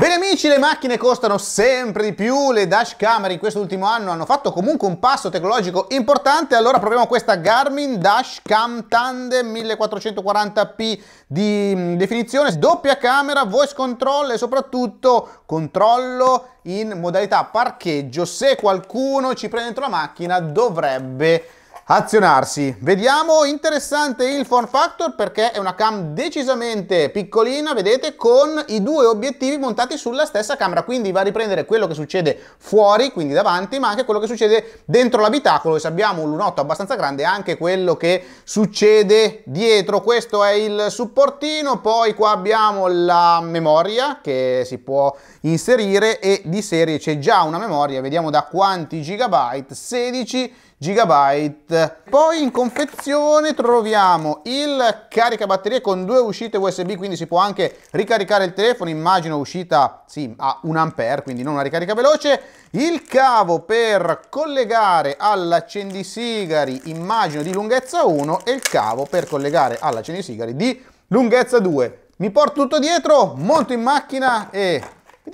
Bene amici, le macchine costano sempre di più, le dash camera in quest'ultimo anno hanno fatto comunque un passo tecnologico importante, allora proviamo questa Garmin Dash Cam Tandem 1440p di mm, definizione, doppia camera, voice control e soprattutto controllo in modalità parcheggio, se qualcuno ci prende dentro la macchina dovrebbe azionarsi. Vediamo interessante il form factor perché è una cam decisamente piccolina, vedete, con i due obiettivi montati sulla stessa camera, quindi va a riprendere quello che succede fuori, quindi davanti, ma anche quello che succede dentro l'abitacolo e se abbiamo un lunotto abbastanza grande anche quello che succede dietro. Questo è il supportino, poi qua abbiamo la memoria che si può inserire e di serie c'è già una memoria, vediamo da quanti gigabyte, 16 gigabyte poi in confezione troviamo il caricabatterie con due uscite USB, quindi si può anche ricaricare il telefono, immagino uscita sì, a 1 ampere, quindi non una ricarica veloce. Il cavo per collegare all'accendisigari, immagino di lunghezza 1, e il cavo per collegare all'accendisigari di lunghezza 2. Mi porto tutto dietro, monto in macchina e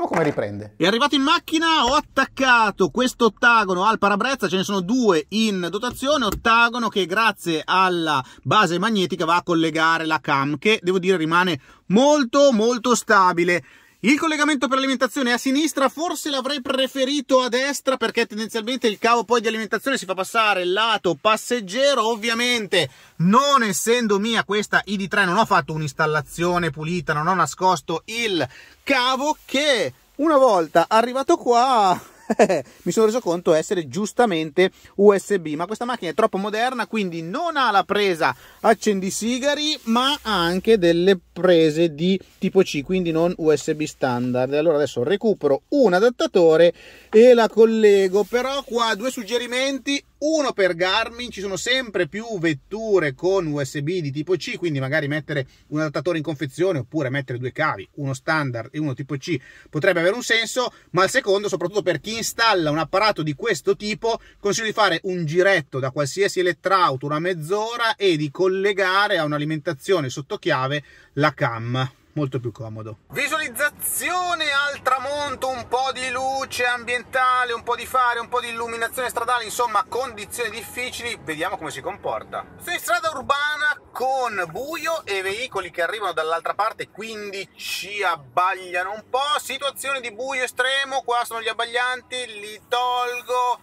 Vediamo come riprende. È arrivato in macchina, ho attaccato questo ottagono al parabrezza, ce ne sono due in dotazione, ottagono che grazie alla base magnetica va a collegare la cam che devo dire rimane molto molto stabile. Il collegamento per l'alimentazione è a sinistra, forse l'avrei preferito a destra perché tendenzialmente il cavo poi di alimentazione si fa passare lato passeggero, ovviamente non essendo mia questa ID3 non ho fatto un'installazione pulita, non ho nascosto il cavo che una volta arrivato qua mi sono reso conto essere giustamente USB, ma questa macchina è troppo moderna, quindi non ha la presa accendisigari, ma ha anche delle prese di tipo C, quindi non USB standard. Allora adesso recupero un adattatore e la collego, però qua due suggerimenti uno per Garmin, ci sono sempre più vetture con USB di tipo C, quindi magari mettere un adattatore in confezione oppure mettere due cavi, uno standard e uno tipo C potrebbe avere un senso, ma il secondo, soprattutto per chi installa un apparato di questo tipo, consiglio di fare un giretto da qualsiasi elettrauto, una mezz'ora e di collegare a un'alimentazione sotto chiave la cam molto più comodo. Visualizzazione al tramonto, un po' di luce ambientale, un po' di fare, un po' di illuminazione stradale, insomma condizioni difficili, vediamo come si comporta. Sono in strada urbana con buio e veicoli che arrivano dall'altra parte, quindi ci abbagliano un po', situazione di buio estremo, qua sono gli abbaglianti, li tolgo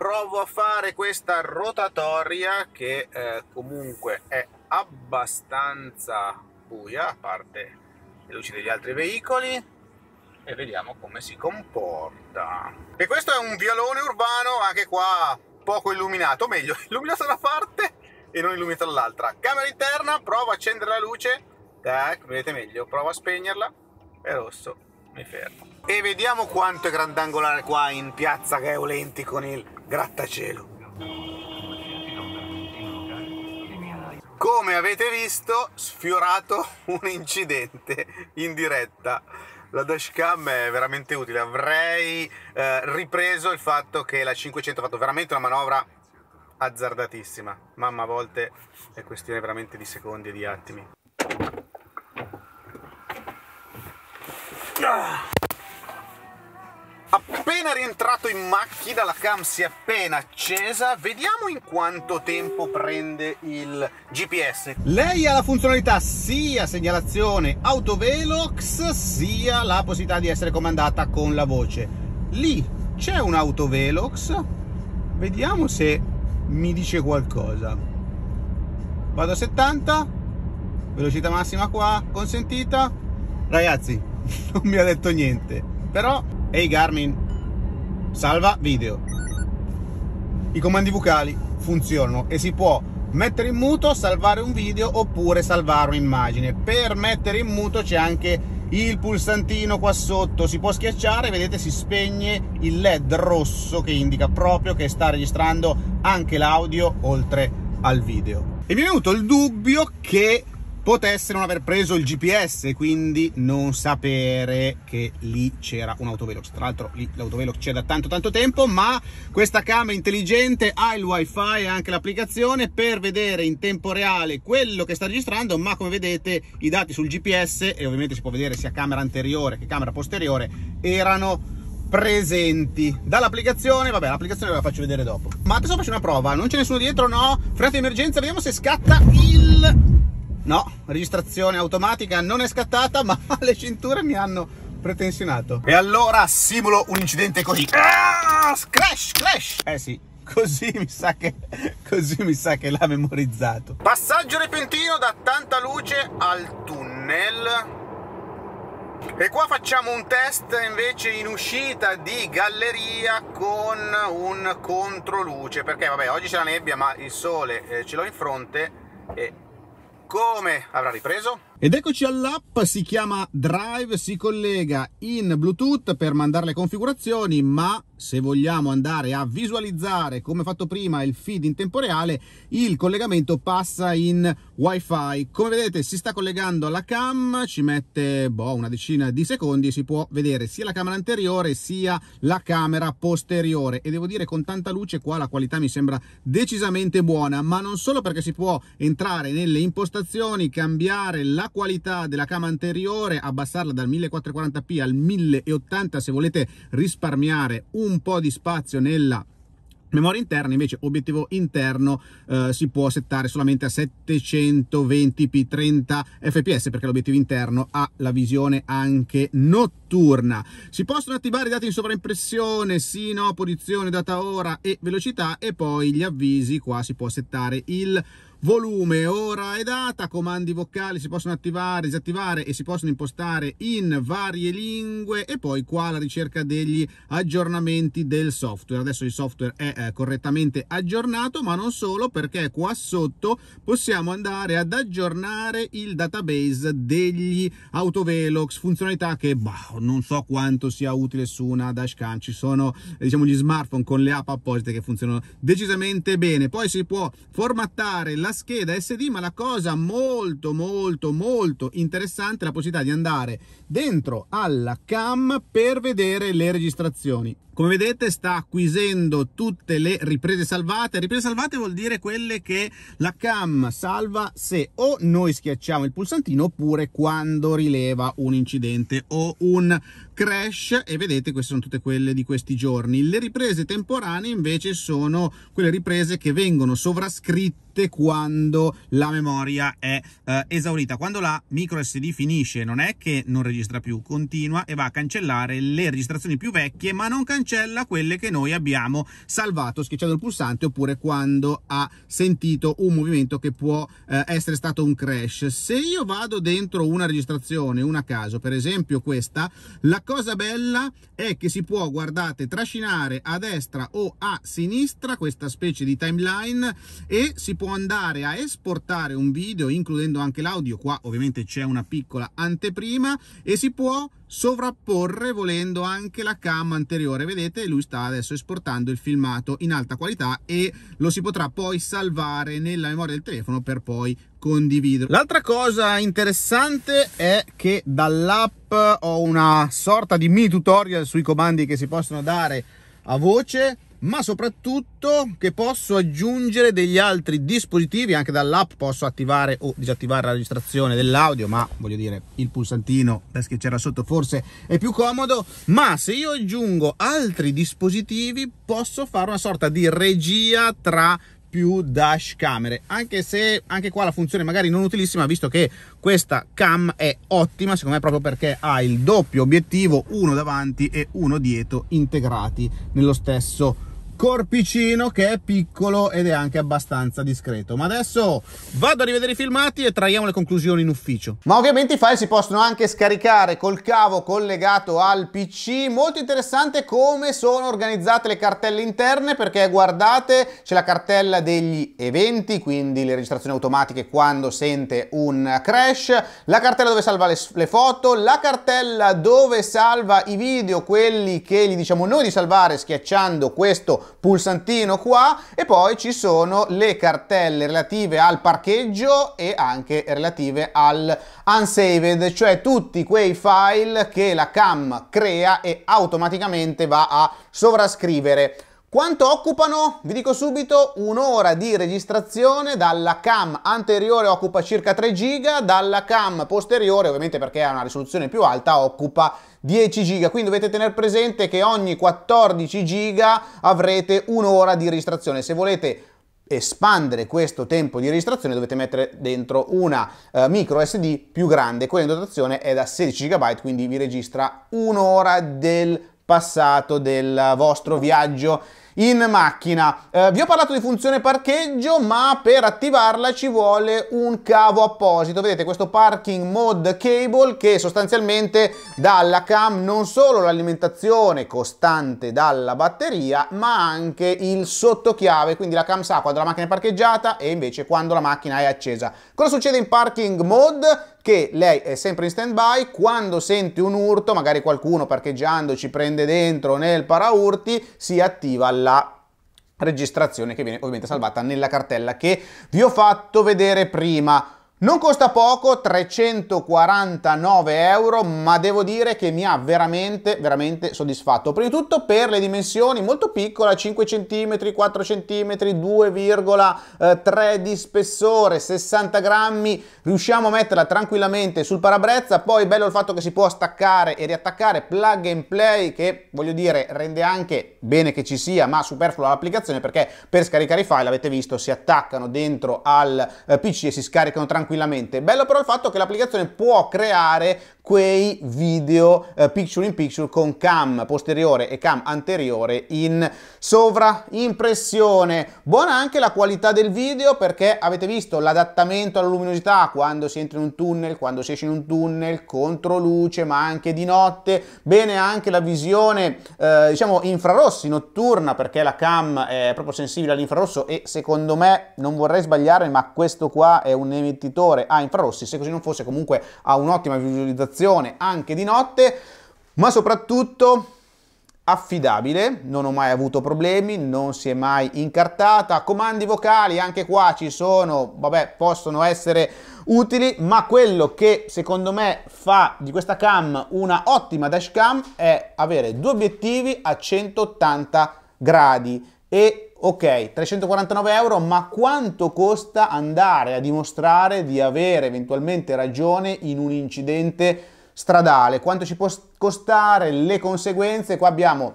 provo a fare questa rotatoria che eh, comunque è abbastanza buia, a parte le luci degli altri veicoli e vediamo come si comporta. E questo è un vialone urbano, anche qua poco illuminato, o meglio, illuminato da una parte e non illuminato dall'altra. Camera interna, provo a accendere la luce, tac, vedete meglio, provo a spegnerla, è rosso, mi fermo. E vediamo quanto è grandangolare qua in piazza Gaeolenti con il grattacielo come avete visto sfiorato un incidente in diretta la dashcam è veramente utile avrei eh, ripreso il fatto che la 500 ha fatto veramente una manovra azzardatissima mamma a volte è questione veramente di secondi e di attimi ah! appena rientrato in macchina, la cam si è appena accesa, vediamo in quanto tempo prende il GPS. Lei ha la funzionalità sia segnalazione autovelox, sia la possibilità di essere comandata con la voce. Lì c'è un autovelox, vediamo se mi dice qualcosa. Vado a 70, velocità massima qua, consentita. Ragazzi, non mi ha detto niente, però Ehi hey Garmin, salva video. I comandi vocali funzionano e si può mettere in muto, salvare un video oppure salvare un'immagine. Per mettere in muto c'è anche il pulsantino qua sotto, si può schiacciare, vedete si spegne il LED rosso che indica proprio che sta registrando anche l'audio oltre al video. E mi è venuto il dubbio che potesse non aver preso il GPS, e quindi non sapere che lì c'era un autovelox. Tra l'altro lì l'autovelox c'è da tanto tanto tempo, ma questa camera intelligente ha il wifi e anche l'applicazione per vedere in tempo reale quello che sta registrando, ma come vedete i dati sul GPS, e ovviamente si può vedere sia camera anteriore che camera posteriore, erano presenti dall'applicazione vabbè l'applicazione ve la faccio vedere dopo ma adesso faccio una prova non c'è nessuno dietro no fretta di emergenza vediamo se scatta il No, registrazione automatica non è scattata, ma le cinture mi hanno pretensionato. E allora simulo un incidente così. Ah, crash, crash! Eh sì, così mi sa che così mi sa che l'ha memorizzato. Passaggio repentino da tanta luce al tunnel. E qua facciamo un test invece in uscita di galleria con un controluce, perché vabbè, oggi c'è la nebbia, ma il sole eh, ce l'ho in fronte e come avrà ripreso? Ed eccoci all'app, si chiama Drive, si collega in Bluetooth per mandare le configurazioni, ma se vogliamo andare a visualizzare, come fatto prima, il feed in tempo reale, il collegamento passa in Wi-Fi. Come vedete si sta collegando alla cam, ci mette boh, una decina di secondi e si può vedere sia la camera anteriore sia la camera posteriore. E devo dire con tanta luce qua la qualità mi sembra decisamente buona, ma non solo perché si può entrare nelle impostazioni, cambiare la qualità della cama anteriore, abbassarla dal 1440p al 1080 se volete risparmiare un po' di spazio nella Memoria interna invece, obiettivo interno, eh, si può settare solamente a 720p 30 fps perché l'obiettivo interno ha la visione anche notturna. Si possono attivare i dati in sovraimpressione, sì, no, posizione, data ora e velocità e poi gli avvisi, qua si può settare il volume, ora e data, comandi vocali si possono attivare, disattivare e si possono impostare in varie lingue e poi qua la ricerca degli aggiornamenti del software. Adesso il software è eh, correttamente aggiornato, ma non solo perché qua sotto possiamo andare ad aggiornare il database degli autovelox, funzionalità che bah, non so quanto sia utile su una dashcam, ci sono diciamo gli smartphone con le app apposite che funzionano decisamente bene. Poi si può formattare la la scheda SD, ma la cosa molto molto molto interessante è la possibilità di andare dentro alla cam per vedere le registrazioni. Come vedete sta acquisendo tutte le riprese salvate. Riprese salvate vuol dire quelle che la cam salva se o noi schiacciamo il pulsantino oppure quando rileva un incidente o un crash e vedete queste sono tutte quelle di questi giorni. Le riprese temporanee invece sono quelle riprese che vengono sovrascritte quando la memoria è eh, esaurita. Quando la micro SD finisce non è che non registra più, continua e va a cancellare le registrazioni più vecchie ma non cancella cancella quelle che noi abbiamo salvato schiacciando il pulsante oppure quando ha sentito un movimento che può eh, essere stato un crash. Se io vado dentro una registrazione, una a caso, per esempio questa, la cosa bella è che si può, guardate, trascinare a destra o a sinistra questa specie di timeline e si può andare a esportare un video includendo anche l'audio. Qua ovviamente c'è una piccola anteprima e si può sovrapporre volendo anche la cam anteriore vedete lui sta adesso esportando il filmato in alta qualità e lo si potrà poi salvare nella memoria del telefono per poi condividere. L'altra cosa interessante è che dall'app ho una sorta di mini tutorial sui comandi che si possono dare a voce ma soprattutto che posso aggiungere degli altri dispositivi anche dall'app posso attivare o disattivare la registrazione dell'audio ma voglio dire il pulsantino che c'era sotto forse è più comodo ma se io aggiungo altri dispositivi posso fare una sorta di regia tra più dash camere anche se anche qua la funzione magari non utilissima visto che questa cam è ottima secondo me proprio perché ha il doppio obiettivo uno davanti e uno dietro integrati nello stesso corpicino che è piccolo ed è anche abbastanza discreto. Ma adesso vado a rivedere i filmati e traiamo le conclusioni in ufficio. Ma ovviamente i file si possono anche scaricare col cavo collegato al PC. Molto interessante come sono organizzate le cartelle interne perché guardate c'è la cartella degli eventi, quindi le registrazioni automatiche quando sente un crash, la cartella dove salva le, le foto, la cartella dove salva i video, quelli che gli diciamo noi di salvare schiacciando questo pulsantino qua e poi ci sono le cartelle relative al parcheggio e anche relative al unsaved, cioè tutti quei file che la cam crea e automaticamente va a sovrascrivere quanto occupano? Vi dico subito un'ora di registrazione, dalla cam anteriore occupa circa 3 giga, dalla cam posteriore, ovviamente perché ha una risoluzione più alta, occupa 10 giga, quindi dovete tenere presente che ogni 14 giga avrete un'ora di registrazione. Se volete espandere questo tempo di registrazione dovete mettere dentro una eh, micro SD più grande, quella in dotazione è da 16 GB, quindi vi registra un'ora del passato del vostro viaggio in macchina. Eh, vi ho parlato di funzione parcheggio, ma per attivarla ci vuole un cavo apposito. Vedete questo parking mode cable che sostanzialmente dà alla cam non solo l'alimentazione costante dalla batteria, ma anche il sottochiave, quindi la cam sa quando la macchina è parcheggiata e invece quando la macchina è accesa. Cosa succede in parking mode? che lei è sempre in stand by, quando sente un urto, magari qualcuno parcheggiando ci prende dentro nel paraurti, si attiva la registrazione che viene ovviamente salvata nella cartella che vi ho fatto vedere prima. Non costa poco, 349 euro, ma devo dire che mi ha veramente, veramente soddisfatto. Prima di tutto per le dimensioni, molto piccola, 5 cm, 4 cm, 2,3 di spessore, 60 grammi, riusciamo a metterla tranquillamente sul parabrezza, poi bello il fatto che si può staccare e riattaccare, plug and play che voglio dire rende anche bene che ci sia, ma superflua l'applicazione perché per scaricare i file, avete visto, si attaccano dentro al eh, PC e si scaricano tranquillamente tranquillamente. Bello però il fatto che l'applicazione può creare quei video eh, picture in picture con cam posteriore e cam anteriore in sovraimpressione. Buona anche la qualità del video perché avete visto l'adattamento alla luminosità quando si entra in un tunnel, quando si esce in un tunnel, contro luce ma anche di notte, bene anche la visione eh, diciamo infrarossi notturna perché la cam è proprio sensibile all'infrarosso e secondo me non vorrei sbagliare ma questo qua è un emettitore a infrarossi se così non fosse comunque ha un'ottima visualizzazione stazione anche di notte, ma soprattutto affidabile, non ho mai avuto problemi, non si è mai incartata, comandi vocali anche qua ci sono, vabbè, possono essere utili, ma quello che secondo me fa di questa cam una ottima dashcam è avere due obiettivi a 180 gradi e ok, 349 euro, ma quanto costa andare a dimostrare di avere eventualmente ragione in un incidente stradale? Quanto ci può costare le conseguenze? Qua abbiamo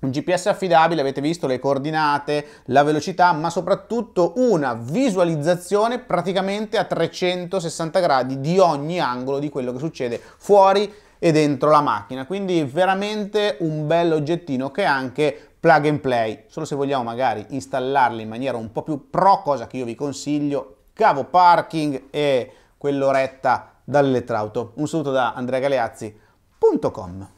un GPS affidabile, avete visto le coordinate, la velocità, ma soprattutto una visualizzazione praticamente a 360 gradi di ogni angolo di quello che succede fuori e dentro la macchina. Quindi veramente un bel oggettino che anche plug and play, solo se vogliamo magari installarli in maniera un po' più pro, cosa che io vi consiglio, cavo parking e quell'oretta dall'elettrauto. Un saluto da andreagaleazzi.com.